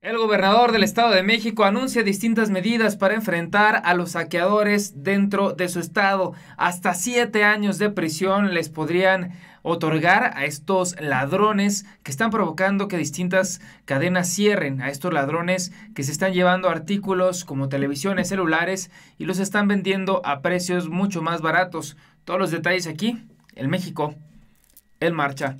El gobernador del Estado de México anuncia distintas medidas para enfrentar a los saqueadores dentro de su estado. Hasta siete años de prisión les podrían otorgar a estos ladrones que están provocando que distintas cadenas cierren, a estos ladrones que se están llevando artículos como televisiones, celulares y los están vendiendo a precios mucho más baratos. Todos los detalles aquí, el México, en marcha.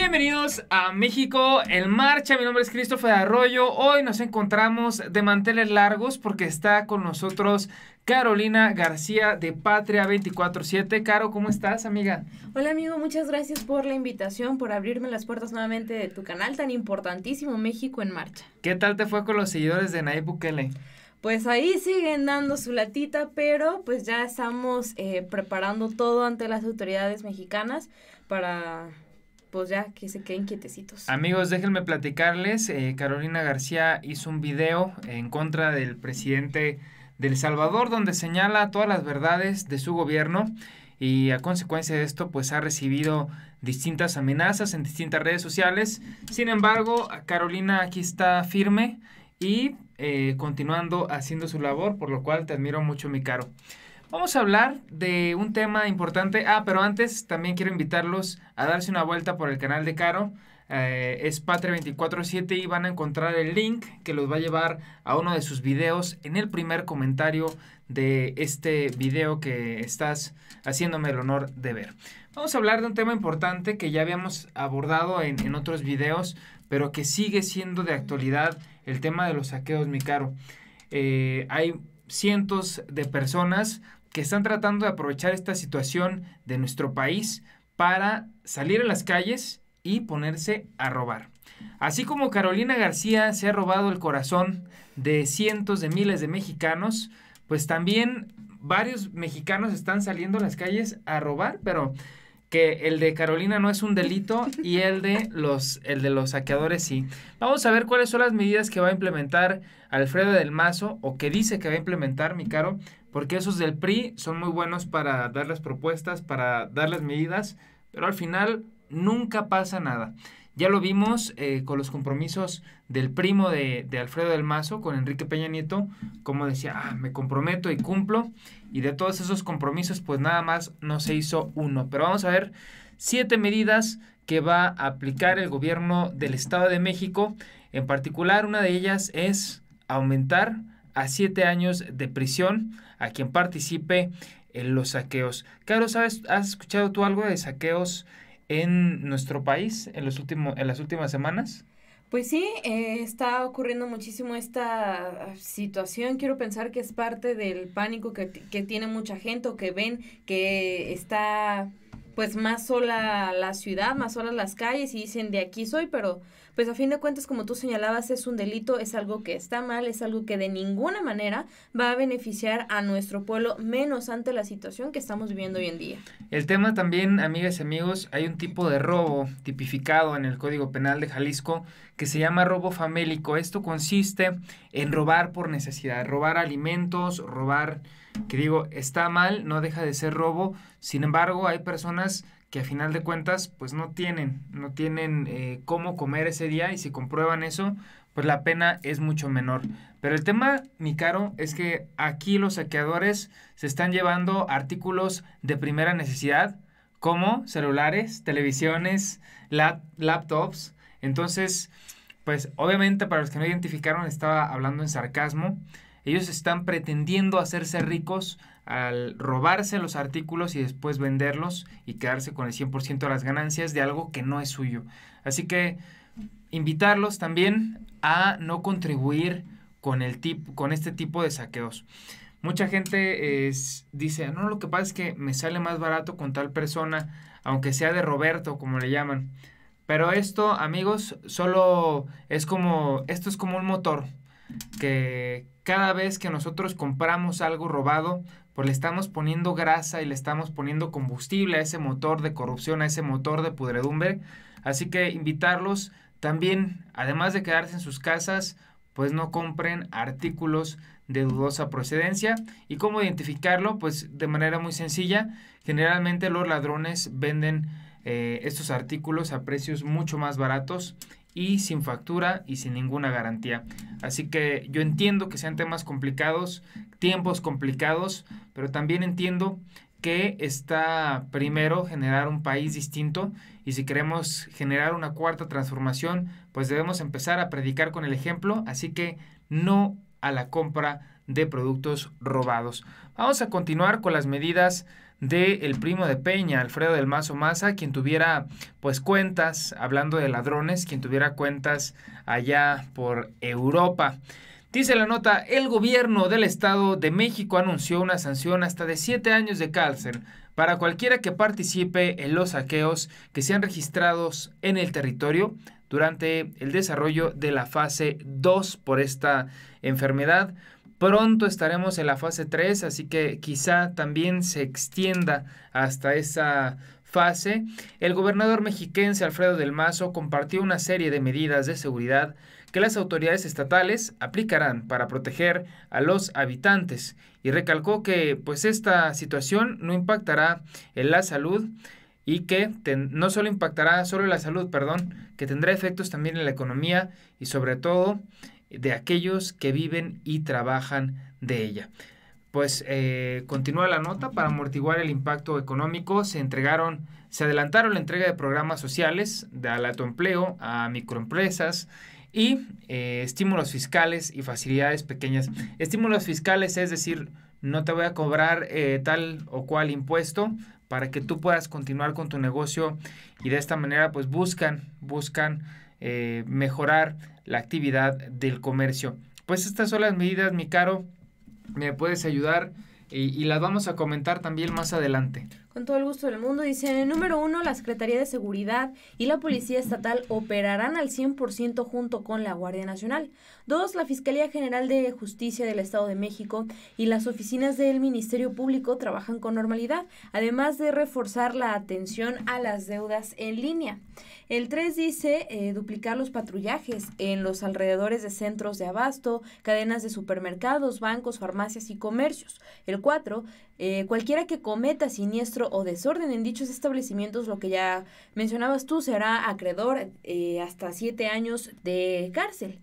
Bienvenidos a México en Marcha, mi nombre es de Arroyo, hoy nos encontramos de manteles largos porque está con nosotros Carolina García de Patria 24-7. Caro, ¿cómo estás, amiga? Hola, amigo, muchas gracias por la invitación, por abrirme las puertas nuevamente de tu canal tan importantísimo, México en Marcha. ¿Qué tal te fue con los seguidores de Nayib Bukele? Pues ahí siguen dando su latita, pero pues ya estamos eh, preparando todo ante las autoridades mexicanas para pues ya que se queden quietecitos. Amigos, déjenme platicarles, eh, Carolina García hizo un video en contra del presidente del Salvador donde señala todas las verdades de su gobierno y a consecuencia de esto pues ha recibido distintas amenazas en distintas redes sociales. Sin embargo, Carolina aquí está firme y eh, continuando haciendo su labor, por lo cual te admiro mucho, mi caro. Vamos a hablar de un tema importante. Ah, pero antes también quiero invitarlos a darse una vuelta por el canal de Caro. Eh, es Patria 247 y van a encontrar el link que los va a llevar a uno de sus videos en el primer comentario de este video que estás haciéndome el honor de ver. Vamos a hablar de un tema importante que ya habíamos abordado en, otros videos, pero que sigue siendo de actualidad el tema de los saqueos, mi caro. Eh, hay cientos de personas que están tratando de aprovechar esta situación de nuestro país para salir a las calles y ponerse a robar. Así como Carolina García se ha robado el corazón de cientos de miles de mexicanos, pues también varios mexicanos están saliendo a las calles a robar, pero que el de Carolina no es un delito y el de los el de los saqueadores sí. Vamos a ver cuáles son las medidas que va a implementar Alfredo del Mazo o que dice que va a implementar, mi caro, porque esos del PRI son muy buenos para dar las propuestas, para dar las medidas, pero al final nunca pasa nada. Ya lo vimos eh, con los compromisos del primo de, Alfredo del Mazo, con Enrique Peña Nieto, como decía, ah, me comprometo y cumplo. Y de todos esos compromisos, pues nada más no se hizo uno. Pero vamos a ver siete medidas que va a aplicar el gobierno del Estado de México. En particular, una de ellas es aumentar a siete años de prisión a quien participe en los saqueos. Carlos, ¿sabes, ¿has escuchado tú algo de saqueos? en nuestro país en, los últimos, en las últimas semanas? Pues sí, eh, está ocurriendo muchísimo esta situación. Quiero pensar que es parte del pánico que, que tiene mucha gente o que ven que está pues más sola la ciudad, más solas las calles y dicen de aquí soy, pero pues a fin de cuentas, como tú señalabas, es un delito, es algo que está mal, es algo que de ninguna manera va a beneficiar a nuestro pueblo, menos ante la situación que estamos viviendo hoy en día. El tema también, amigas y amigos, hay un tipo de robo tipificado en el Código Penal de Jalisco que se llama robo famélico. Esto consiste en robar por necesidad, robar alimentos, robar que digo, está mal, no deja de ser robo, sin embargo hay personas que a final de cuentas pues no tienen, no tienen eh, cómo comer ese día y si comprueban eso, pues la pena es mucho menor. Pero el tema, mi caro, es que aquí los saqueadores se están llevando artículos de primera necesidad como celulares, televisiones, laptops. Entonces, pues obviamente para los que no identificaron estaba hablando en sarcasmo. Ellos están pretendiendo hacerse ricos al robarse los artículos y después venderlos y quedarse con el 100% de las ganancias de algo que no es suyo. Así que invitarlos también a no contribuir con, el con este tipo de saqueos. Mucha gente es, dice, no, lo que pasa es que me sale más barato con tal persona, aunque sea de Roberto, como le llaman. Pero esto, amigos, solo es como, esto es como un motor que, cada vez que nosotros compramos algo robado, pues le estamos poniendo grasa y le estamos poniendo combustible a ese motor de corrupción, a ese motor de pudredumbre. Así que invitarlos también, además de quedarse en sus casas, pues no compren artículos de dudosa procedencia. ¿Y cómo identificarlo? Pues de manera muy sencilla. Generalmente los ladrones venden eh, estos artículos a precios mucho más baratos y sin factura y sin ninguna garantía. Así que yo entiendo que sean temas complicados, tiempos complicados, pero también entiendo que está primero generar un país distinto y si queremos generar una cuarta transformación, pues debemos empezar a predicar con el ejemplo, así que no a la compra de productos robados. Vamos a continuar con las medidas de el primo de Peña, Alfredo del Mazo Maza, quien tuviera pues cuentas, hablando de ladrones, quien tuviera cuentas allá por Europa. Dice la nota, el gobierno del Estado de México anunció una sanción hasta de siete años de cárcel para cualquiera que participe en los saqueos que sean registrados en el territorio durante el desarrollo de la fase 2 por esta enfermedad. Pronto estaremos en la fase 3, así que quizá también se extienda hasta esa fase. El gobernador mexiquense Alfredo del Mazo compartió una serie de medidas de seguridad que las autoridades estatales aplicarán para proteger a los habitantes y recalcó que pues esta situación no impactará en la salud y que no solo impactará sobre la salud, perdón, que tendrá efectos también en la economía y sobre todo de aquellos que viven y trabajan de ella. Pues eh, continúa la nota, para amortiguar el impacto económico se entregaron, se adelantaron la entrega de programas sociales de alto empleo a microempresas y eh, estímulos fiscales y facilidades pequeñas. Estímulos fiscales es decir, no te voy a cobrar eh, tal o cual impuesto para que tú puedas continuar con tu negocio y de esta manera pues buscan, buscan eh, mejorar la actividad del comercio. Pues estas son las medidas, mi caro, me puedes ayudar y las vamos a comentar también más adelante con todo el gusto del mundo. Dice, número uno, la Secretaría de Seguridad y la Policía Estatal operarán al 100% junto con la Guardia Nacional. Dos, la Fiscalía General de Justicia del Estado de México y las oficinas del Ministerio Público trabajan con normalidad, además de reforzar la atención a las deudas en línea. El 3 dice eh, duplicar los patrullajes en los alrededores de centros de abasto, cadenas de supermercados, bancos, farmacias y comercios. El 4, eh, cualquiera que cometa siniestro o desorden en dichos establecimientos, lo que ya mencionabas tú, será acreedor eh, hasta siete años de cárcel.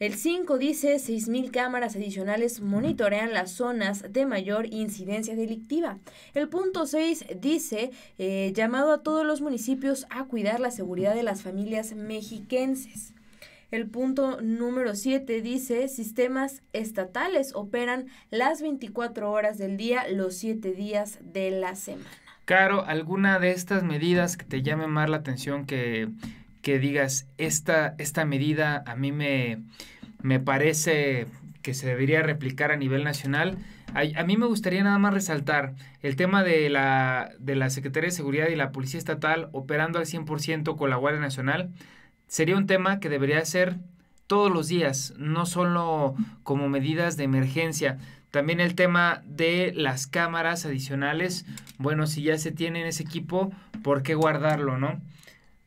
El 5 dice 6.000 cámaras adicionales monitorean las zonas de mayor incidencia delictiva. El punto 6 dice eh, llamado a todos los municipios a cuidar la seguridad de las familias mexiquenses. El punto número 7 dice, sistemas estatales operan las 24 horas del día, los 7 días de la semana. Caro, ¿alguna de estas medidas que te llame más la atención que, que digas, esta, esta medida a mí me, me parece que se debería replicar a nivel nacional. A, mí me gustaría nada más resaltar el tema de la, de la Secretaría de Seguridad y la Policía Estatal operando al 100% con la Guardia Nacional. Sería un tema que debería ser todos los días, no solo como medidas de emergencia. También el tema de las cámaras adicionales. Bueno, si ya se tienen ese equipo, ¿por qué guardarlo, no?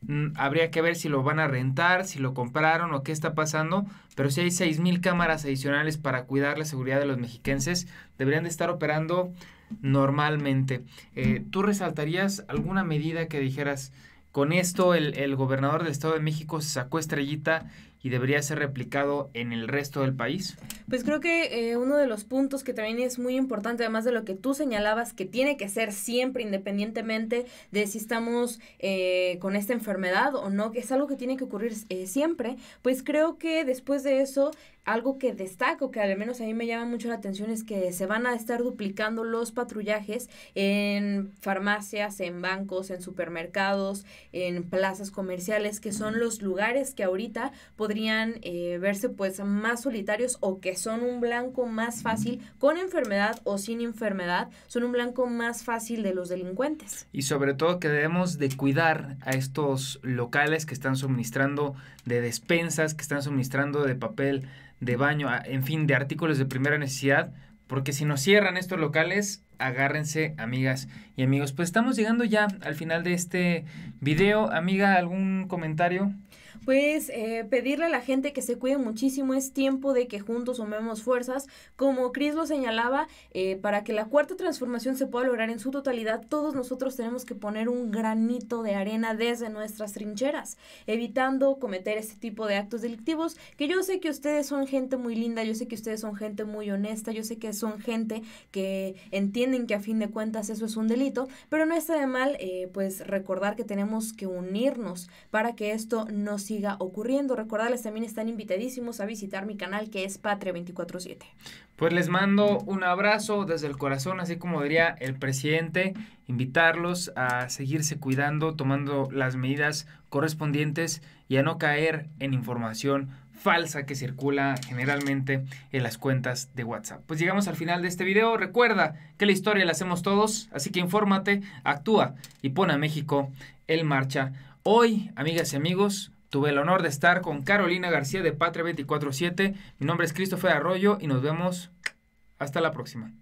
Mm, habría que ver si lo van a rentar, si lo compraron o qué está pasando, pero si hay 6.000 cámaras adicionales para cuidar la seguridad de los mexiquenses, deberían de estar operando normalmente. Eh, ¿Tú resaltarías alguna medida que dijeras, con esto, el, el, gobernador del Estado de México sacó estrellita y debería ser replicado en el resto del país. Pues creo que eh, uno de los puntos que también es muy importante, además de lo que tú señalabas, que tiene que ser siempre independientemente de si estamos eh, con esta enfermedad o no, que es algo que tiene que ocurrir eh, siempre, pues creo que después de eso algo que destaco, que al menos a mí me llama mucho la atención, es que se van a estar duplicando los patrullajes en farmacias, en bancos, en supermercados, en plazas comerciales, que son los lugares que ahorita podrían eh, verse pues más solitarios o que son un blanco más fácil con enfermedad o sin enfermedad, son un blanco más fácil de los delincuentes. Y sobre todo que debemos de cuidar a estos locales que están suministrando de despensas, que están suministrando de papel de baño, en fin, de artículos de primera necesidad, porque si nos cierran estos locales, agárrense, amigas y amigos. Pues estamos llegando ya al final de este video. Amiga, ¿algún comentario? pues eh, pedirle a la gente que se cuide muchísimo. Es tiempo de que juntos sumemos fuerzas. Como Cris lo señalaba, eh, para que la cuarta transformación se pueda lograr en su totalidad, todos nosotros tenemos que poner un granito de arena desde nuestras trincheras, evitando cometer este tipo de actos delictivos, que yo sé que ustedes son gente muy linda, yo sé que ustedes son gente muy honesta, yo sé que son gente que entienden que a fin de cuentas eso es un delito, pero no está de mal eh, pues recordar que tenemos que unirnos para que esto siga siga ocurriendo. Recordarles también están invitadísimos a visitar mi canal que es Patria 24 7. Pues les mando un abrazo desde el corazón, así como diría el presidente, invitarlos a seguirse cuidando, tomando las medidas correspondientes y a no caer en información falsa que circula generalmente en las cuentas de WhatsApp. Pues llegamos al final de este video. Recuerda que la historia la hacemos todos, así que infórmate, actúa y pon a México en marcha. Hoy, amigas y amigos, Tuve el honor de estar con Carolina García de Patria 24-7. Mi nombre es Christopher Arroyo y nos vemos hasta la próxima.